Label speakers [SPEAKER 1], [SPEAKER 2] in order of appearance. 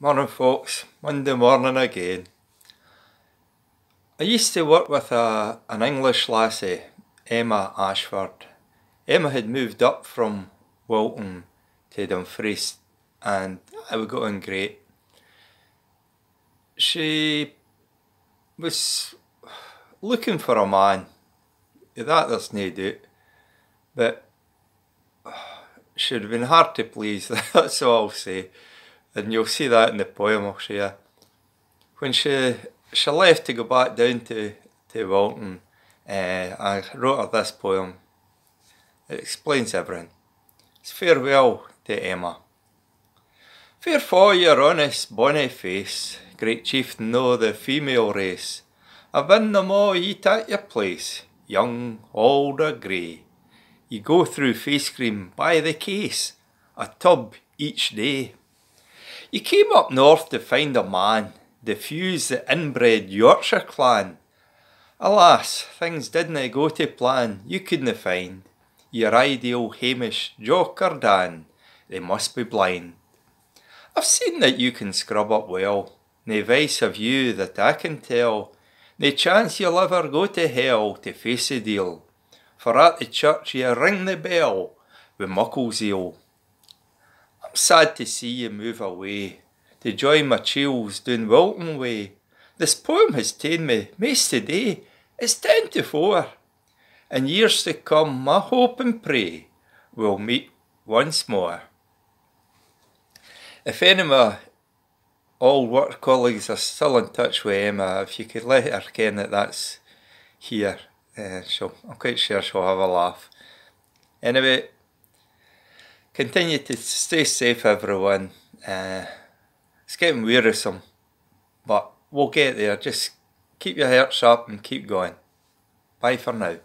[SPEAKER 1] Morning folks, Monday morning again. I used to work with a, an English lassie, Emma Ashford. Emma had moved up from Walton to Dumfries and I was going great. She was looking for a man. That there's no doubt. But she'd been hard to please, that's all I'll say and you'll see that in the poem I'll share. When she she left to go back down to to Walton, uh, I wrote her this poem. It explains everything. It's farewell to Emma. Fair for your honest bonny face, great chieftain o' the female race. I've been them all ye at your place, young, old or grey. You go through face cream by the case, a tub each day. You came up north to find a man, defuse the inbred Yorkshire clan. Alas, things didna go to plan, you couldna find your ideal Hamish Jock or Dan. They must be blind. I've seen that you can scrub up well, nae vice of you that I can tell, nae chance you'll ever go to hell to face a deal, for at the church ye ring the bell wi' muckle zeal. I'm sad to see you move away, to join my chills down Wilton way. This poem has ta'en me most today, it's ten to four. In years to come, my hope and pray we'll meet once more. If any of my old work colleagues are still in touch with Emma, if you could let her ken that that's here, uh, she'll, I'm quite sure she'll have a laugh. Anyway, Continue to stay safe, everyone. Uh, it's getting wearisome, but we'll get there. Just keep your hearts up and keep going. Bye for now.